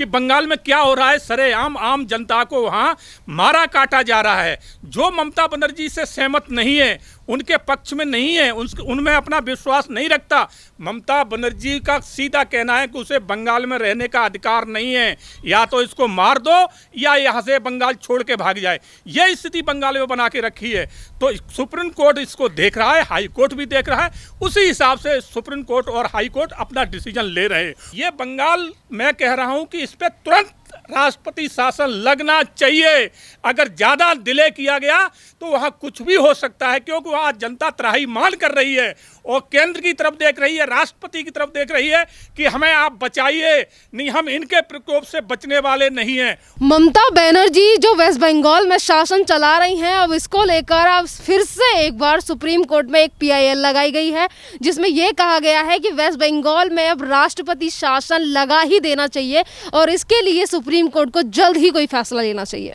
कि बंगाल में क्या हो रहा है सरेआम आम जनता को वहाँ मारा काटा जा रहा है जो ममता बनर्जी से सहमत नहीं है उनके पक्ष में नहीं है उन उनमें अपना विश्वास नहीं रखता ममता बनर्जी का सीधा कहना है कि उसे बंगाल में रहने का अधिकार नहीं है या तो इसको मार दो या यहाँ से बंगाल छोड़ के भाग जाए यह स्थिति बंगाल में बना के रखी है तो सुप्रीम कोर्ट इसको देख रहा है हाई कोर्ट भी देख रहा है उसी हिसाब से सुप्रीम कोर्ट और हाई कोर्ट अपना डिसीजन ले रहे हैं ये बंगाल मैं कह रहा हूँ कि इस पर तुरंत राष्ट्रपति शासन लगना चाहिए अगर ज़्यादा डिले किया गया तो वहाँ कुछ भी हो सकता है क्योंकि वहाँ जनता त्राही मान कर रही है वो केंद्र की तरफ देख रही है राष्ट्रपति की तरफ देख रही है कि हमें आप बचाइए नहीं हम इनके प्रकोप से बचने वाले नहीं हैं ममता बनर्जी जो वेस्ट बंगाल में शासन चला रही हैं अब इसको लेकर अब फिर से एक बार सुप्रीम कोर्ट में एक पीआईएल लगाई गई है जिसमें यह कहा गया है कि वेस्ट बंगाल में अब राष्ट्रपति शासन लगा ही देना चाहिए और इसके लिए सुप्रीम कोर्ट को जल्द ही कोई फैसला लेना चाहिए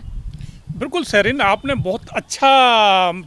बिल्कुल सरीन आपने बहुत अच्छा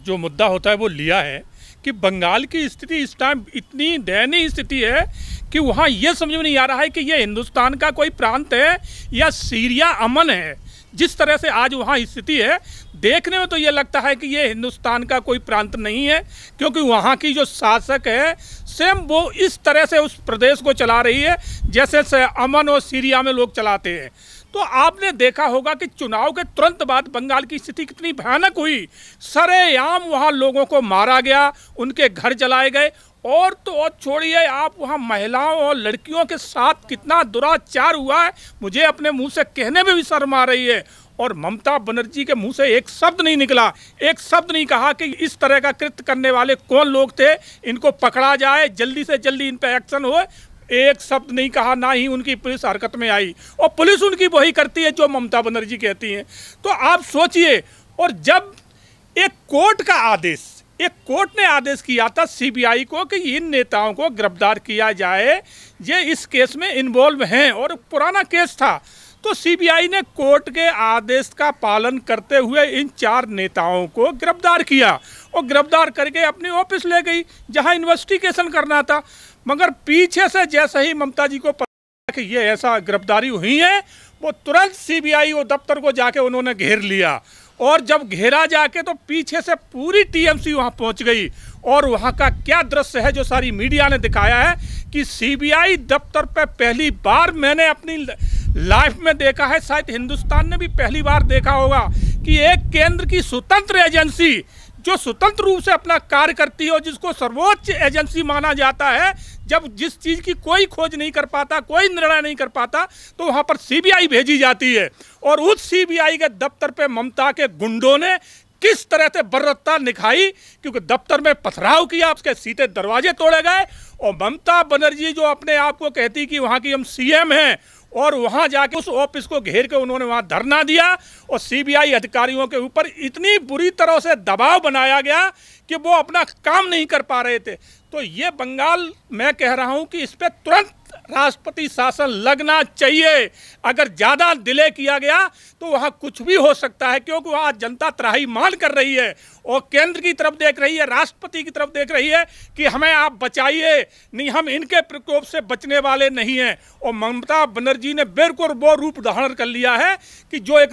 जो मुद्दा होता है वो लिया है कि बंगाल की स्थिति इस टाइम इतनी दयनीय स्थिति है कि वहाँ यह समझ में नहीं आ रहा है कि यह हिंदुस्तान का कोई प्रांत है या सीरिया अमन है जिस तरह से आज वहाँ स्थिति है देखने में तो ये लगता है कि ये हिंदुस्तान का कोई प्रांत नहीं है क्योंकि वहाँ की जो शासक है सेम वो इस तरह से उस प्रदेश को चला रही है जैसे अमन और सीरिया में लोग चलाते हैं तो आपने देखा होगा कि चुनाव के तुरंत बाद बंगाल की स्थिति कितनी भयानक हुई सरेआम वहाँ लोगों को मारा गया उनके घर जलाए गए और तो और छोड़िए आप वहाँ महिलाओं और लड़कियों के साथ कितना दुराचार हुआ है मुझे अपने मुंह से कहने में भी शर्म आ रही है और ममता बनर्जी के मुंह से एक शब्द नहीं निकला एक शब्द नहीं कहा कि इस तरह का कृत्य करने वाले कौन लोग थे इनको पकड़ा जाए जल्दी से जल्दी इन पर एक्शन हो एक शब्द नहीं कहा ना ही उनकी पुलिस हरकत में आई और पुलिस उनकी वही करती है जो ममता बनर्जी कहती हैं तो आप सोचिए और जब एक कोर्ट का आदेश एक कोर्ट ने आदेश किया था सीबीआई को कि इन नेताओं को गिरफ्तार किया जाए ये इस केस में इन्वॉल्व हैं और पुराना केस था तो सीबीआई ने कोर्ट के आदेश का पालन करते हुए इन चार नेताओं को गिरफ्तार किया और गिरफ्तार करके अपने ऑफिस ले गई जहां इन्वेस्टिगेशन करना था मगर पीछे से जैसे ही ममता जी को पता कि ये ऐसा गिरफ्तारी हुई है वो तुरंत सीबीआई वो दफ्तर को जाके उन्होंने घेर लिया और जब घेरा जाके तो पीछे से पूरी टीएमसी वहां पहुंच गई और वहां का क्या दृश्य है जो सारी मीडिया ने दिखाया है कि सीबीआई दफ्तर पर पहली बार मैंने अपनी लाइफ में देखा है शायद हिंदुस्तान ने भी पहली बार देखा होगा कि एक केंद्र की स्वतंत्र एजेंसी जो स्वतंत्र रूप से अपना कार्य करती है जिसको सर्वोच्च एजेंसी माना जाता है जब जिस चीज़ की कोई खोज नहीं कर पाता कोई निर्णय नहीं कर पाता तो वहाँ पर सीबीआई भेजी जाती है और उस सीबीआई के दफ्तर पे ममता के गुंडों ने किस तरह से बर्रता निखाई क्योंकि दफ्तर में पथराव किया उसके सीधे दरवाजे तोड़े गए और ममता बनर्जी जो अपने आप को कहती कि वहाँ की हम सीएम हैं और वहाँ जाके उस ऑफिस को घेर के उन्होंने वहां धरना दिया और सीबीआई अधिकारियों के ऊपर इतनी बुरी तरह से दबाव बनाया गया कि वो अपना काम नहीं कर पा रहे थे तो ये बंगाल मैं कह रहा हूँ कि इस पर तुरंत राष्ट्रपति शासन लगना चाहिए अगर ज़्यादा डिले किया गया तो वहाँ कुछ भी हो सकता है क्योंकि वहाँ जनता त्राही मान कर रही है और केंद्र की तरफ देख रही है राष्ट्रपति की तरफ देख रही है कि हमें आप बचाइए नहीं हम इनके प्रकोप से बचने वाले नहीं हैं और ममता बनर्जी ने बिल्कुल वो रूप धारण कर लिया है कि जो एक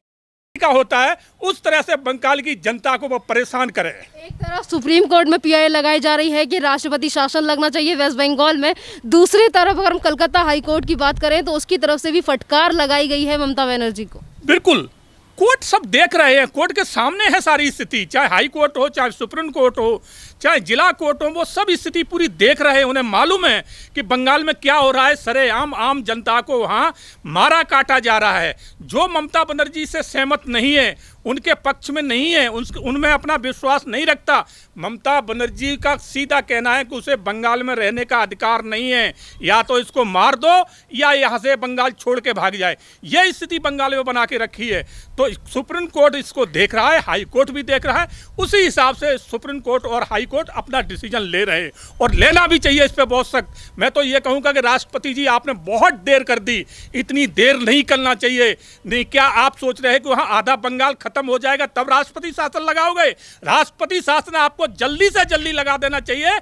का होता है उस तरह से बंगाल की जनता को वो परेशान करे एक तरफ सुप्रीम कोर्ट में पीआई लगाई जा रही है कि राष्ट्रपति शासन लगना चाहिए वेस्ट बंगाल में दूसरी तरफ अगर हम कलकत्ता हाई कोर्ट की बात करें तो उसकी तरफ से भी फटकार लगाई गई है ममता बनर्जी को बिल्कुल कोर्ट सब देख रहे हैं कोर्ट के सामने है सारी स्थिति चाहे हाई कोर्ट हो चाहे सुप्रीम कोर्ट हो चाहे जिला कोर्ट हो वो सब स्थिति पूरी देख रहे हैं उन्हें मालूम है कि बंगाल में क्या हो रहा है सरेआम आम जनता को वहाँ मारा काटा जा रहा है जो ममता बनर्जी से सहमत नहीं है उनके पक्ष में नहीं है उनमें अपना विश्वास नहीं रखता ममता बनर्जी का सीधा कहना है कि उसे बंगाल में रहने का अधिकार नहीं है या तो इसको मार दो या यहाँ से बंगाल छोड़ के भाग जाए यह स्थिति बंगाल में बना के रखी है तो सुप्रीम कोर्ट इसको देख रहा है हाई कोर्ट भी देख रहा है उसी हिसाब से सुप्रीम कोर्ट और हाई कोर्ट अपना डिसीजन ले रहे हैं और लेना भी चाहिए इस पर बहुत सख्त मैं तो ये कहूँगा कि राष्ट्रपति जी आपने बहुत देर कर दी इतनी देर नहीं करना चाहिए नहीं क्या आप सोच रहे हैं कि वहाँ आधा बंगाल खत्म हो जाएगा तब राष्ट्रपति शासन लगाओगे राष्ट्रपति शासन आपको जल्दी से जल्दी लगा देना चाहिए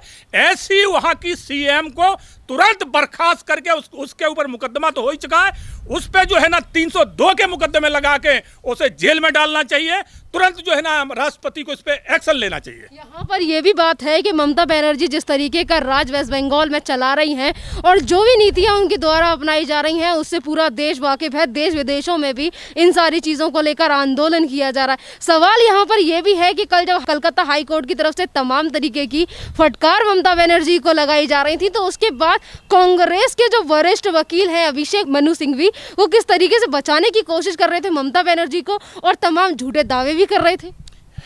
ऐसी वहाँ की सी को तुरंत बर्खास्त करके उस, उसके ऊपर मुकदमा तो हो ही चुका है उस पर जो है ना 302 के मुकदमे लगा के उसे जेल में डालना चाहिए तुरंत जो है ना राष्ट्रपति को इस पर एक्शन लेना चाहिए यहाँ पर यह भी बात है कि ममता बनर्जी जिस तरीके का राज वेस्ट बंगाल में चला रही हैं और जो भी नीतियाँ उनके द्वारा अपनाई जा रही हैं उससे पूरा देश वाकिफ है देश विदेशों में भी इन सारी चीज़ों को लेकर आंदोलन किया जा रहा है सवाल यहाँ पर यह भी है कि कल जब कलकत्ता हाईकोर्ट की तरफ से तमाम तरीके की फटकार ममता बनर्जी को लगाई जा रही थी तो उसके बाद कांग्रेस के जो वरिष्ठ वकील हैं अभिषेक मनु सिंघवी वो किस तरीके से बचाने की कोशिश कर रहे थे ममता बनर्जी को और तमाम झूठे दावे भी ही कर रहे थे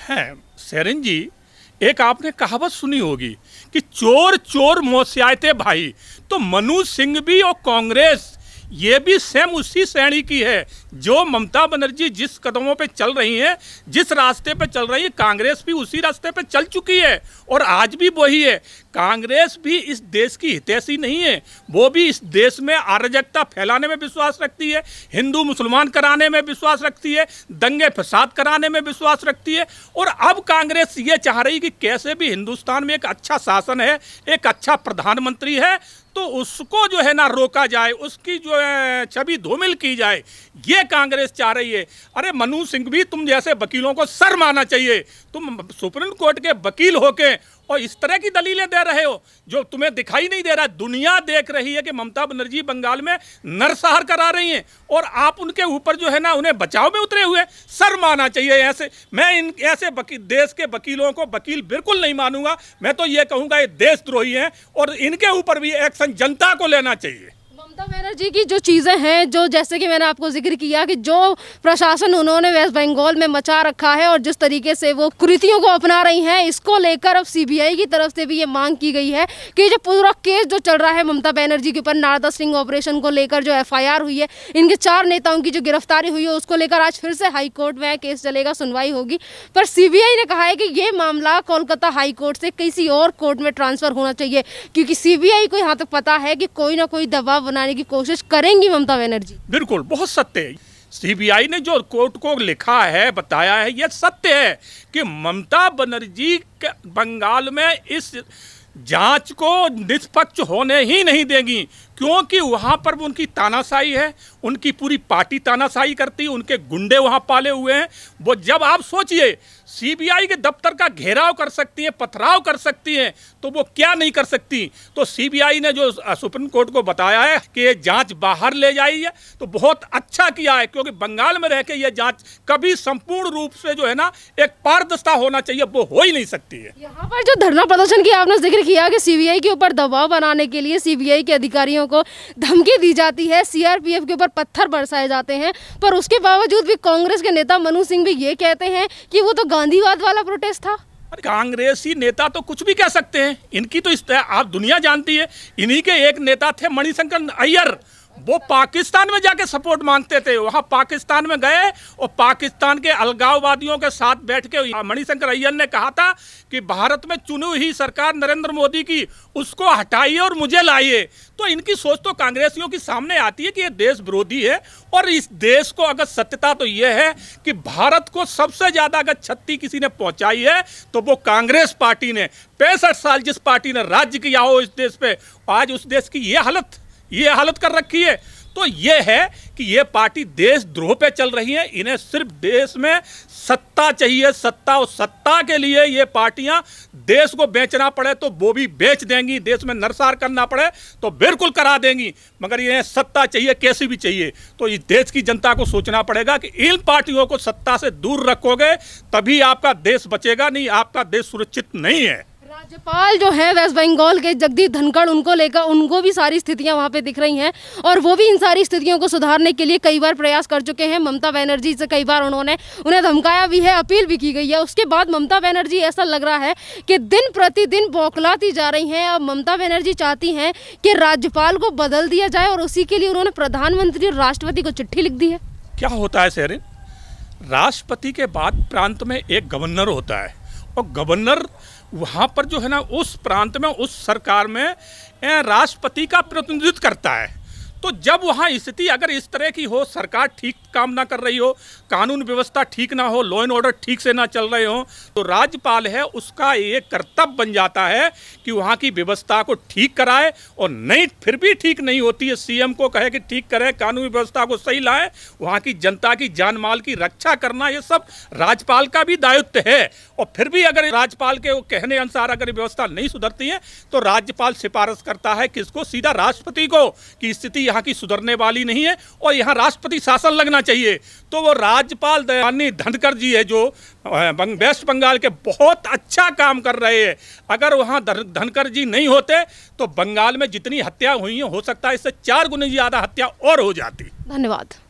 हैं सेरन जी एक आपने कहावत सुनी होगी कि चोर चोर मोसियाते भाई तो मनु सिंह भी और कांग्रेस ये भी सेम उसी श्रेणी की है जो ममता बनर्जी जिस कदमों पे चल रही हैं जिस रास्ते पे चल रही है कांग्रेस भी उसी रास्ते पे चल चुकी है और आज भी वही है कांग्रेस भी इस देश की हितैषी नहीं है वो भी इस देश में अराजकता फैलाने में विश्वास रखती है हिंदू मुसलमान कराने में विश्वास रखती है दंगे फसाद कराने में विश्वास रखती है और अब कांग्रेस ये चाह रही कि कैसे भी हिंदुस्तान में एक अच्छा शासन है एक अच्छा प्रधानमंत्री है तो उसको जो है ना रोका जाए उसकी जो है छवि धूमिल की जाए ये कांग्रेस चाह रही है अरे मनु सिंह भी तुम जैसे वकीलों को सर माना चाहिए तुम सुप्रीम कोर्ट के वकील होके और इस तरह की दलीलें दे रहे हो जो तुम्हें दिखाई नहीं दे रहा दुनिया देख रही है कि ममता बनर्जी बंगाल में नरसहार करा रही हैं और आप उनके ऊपर जो है ना उन्हें बचाव में उतरे हुए सर माना चाहिए ऐसे मैं इन ऐसे देश के वकीलों को वकील बिल्कुल नहीं मानूंगा मैं तो ये कहूँगा ये देशद्रोही हैं और इनके ऊपर भी एक्शन जनता को लेना चाहिए ममता बनर्जी की जो चीज़ें हैं जो जैसे कि मैंने आपको जिक्र किया कि जो प्रशासन उन्होंने वेस्ट बंगाल में मचा रखा है और जिस तरीके से वो कृतियों को अपना रही हैं इसको लेकर अब सीबीआई की तरफ से भी ये मांग की गई है कि जो पूरा केस जो चल रहा है ममता बनर्जी के ऊपर नारदा सिंह ऑपरेशन को लेकर जो एफ हुई है इनके चार नेताओं की जो गिरफ्तारी हुई है उसको लेकर आज फिर से हाईकोर्ट में केस चलेगा सुनवाई होगी पर सी ने कहा है कि ये मामला कोलकाता हाईकोर्ट से किसी और कोर्ट में ट्रांसफ़र होना चाहिए क्योंकि सी को यहाँ तक पता है कि कोई ना कोई दबाव बनाने बनाने की कोशिश करेंगी ममता बनर्जी बिल्कुल बहुत सत्य है सीबीआई ने जो कोर्ट को लिखा है बताया है यह सत्य है कि ममता बनर्जी बंगाल में इस जांच को निष्पक्ष होने ही नहीं देंगी क्योंकि वहाँ पर उनकी तानाशाही है उनकी पूरी पार्टी तानाशाही करती है उनके गुंडे वहाँ पाले हुए हैं वो जब आप सोचिए सीबीआई के दफ्तर का घेराव कर सकती हैं पथराव कर सकती हैं तो वो क्या नहीं कर सकती तो सीबीआई ने जो सुप्रीम कोर्ट को बताया है कि ये जांच बाहर ले जाई है तो बहुत अच्छा किया है क्योंकि बंगाल में रह के ये जांच कभी संपूर्ण रूप से जो है ना एक पारदर्शिता होना चाहिए वो हो ही नहीं सकती है यहाँ पर जो धरना प्रदर्शन की आपने जिक्र किया कि सीबीआई के ऊपर दबाव बनाने के लिए सीबीआई के अधिकारियों को धमकी दी जाती है सीआरपीएफ के ऊपर पत्थर बरसाए जाते हैं पर उसके बावजूद भी कांग्रेस के नेता मनु सिंह भी ये कहते हैं कि वो तो गांधीवाद वाला प्रोटेस्ट था कांग्रेसी नेता तो कुछ भी कह सकते हैं इनकी तो इस आप दुनिया जानती है इन्हीं के एक नेता थे मणिशंकर अय्यर वो पाकिस्तान में जाके सपोर्ट मांगते थे वहाँ पाकिस्तान में गए और पाकिस्तान के अलगाववादियों के साथ बैठ के मणिशंकर अय्यर ने कहा था कि भारत में चुनी हुई सरकार नरेंद्र मोदी की उसको हटाइए और मुझे लाइए तो इनकी सोच तो कांग्रेसियों के सामने आती है कि ये देश विरोधी है और इस देश को अगर सत्यता तो ये है कि भारत को सबसे ज़्यादा अगर क्षति किसी ने पहुँचाई है तो वो कांग्रेस पार्टी ने पैंसठ साल जिस पार्टी ने राज्य किया हो इस देश पे आज उस देश की ये हालत ये हालत कर रखी है तो ये है कि ये पार्टी देश द्रोह पे चल रही है इन्हें सिर्फ देश में सत्ता चाहिए सत्ता और सत्ता के लिए ये पार्टियां देश को बेचना पड़े तो वो भी बेच देंगी देश में नरसार करना पड़े तो बिल्कुल करा देंगी मगर इन्हें सत्ता चाहिए कैसी भी चाहिए तो इस देश की जनता को सोचना पड़ेगा कि इन पार्टियों को सत्ता से दूर रखोगे तभी आपका देश बचेगा नहीं आपका देश सुरक्षित नहीं है राज्यपाल जो है वेस्ट बंगाल के जगदीप धनखड़ उनको लेकर उनको भी सारी स्थितियां वहां पे दिख रही हैं और वो भी इन सारी स्थितियों को सुधारने के लिए कई बार प्रयास कर चुके हैं ममता बनर्जी से कई बार उन्होंने उन्हें धमकाया भी है अपील भी की गई है उसके बाद ममता बनर्जी ऐसा लग रहा है कि दिन प्रतिदिन बौखलाती जा रही हैं अब ममता बनर्जी चाहती हैं कि राज्यपाल को बदल दिया जाए और उसी के लिए उन्होंने प्रधानमंत्री और राष्ट्रपति को चिट्ठी लिख दी है क्या होता है सहरिन राष्ट्रपति के बाद प्रांत में एक गवर्नर होता है और गवर्नर वहाँ पर जो है ना उस प्रांत में उस सरकार में राष्ट्रपति का प्रतिनिधित्व करता है तो जब वहाँ स्थिति अगर इस तरह की हो सरकार ठीक काम ना कर रही हो कानून व्यवस्था ठीक ना हो लॉ एंड ऑर्डर ठीक से ना चल रहे हो तो राज्यपाल है उसका ये कर्तव्य बन जाता है कि वहाँ की व्यवस्था को ठीक कराए और नहीं फिर भी ठीक नहीं होती है सीएम को कहे कि ठीक करे कानून व्यवस्था को सही लाए वहाँ की जनता की जान माल की रक्षा करना ये सब राज्यपाल का भी दायित्व है और फिर भी अगर राज्यपाल के कहने अनुसार अगर व्यवस्था नहीं सुधरती है तो राज्यपाल सिफारिश करता है किसको सीधा राष्ट्रपति को कि स्थिति यहाँ की सुधरने वाली नहीं है और यहाँ राष्ट्रपति शासन लगना चाहिए तो वो राज्यपाल दयानी धनकर जी है जो वेस्ट बंगाल के बहुत अच्छा काम कर रहे हैं अगर वहाँ धनकर जी नहीं होते तो बंगाल में जितनी हत्या हुई है हो सकता है इससे चार गुना ज़्यादा हत्या और हो जाती धन्यवाद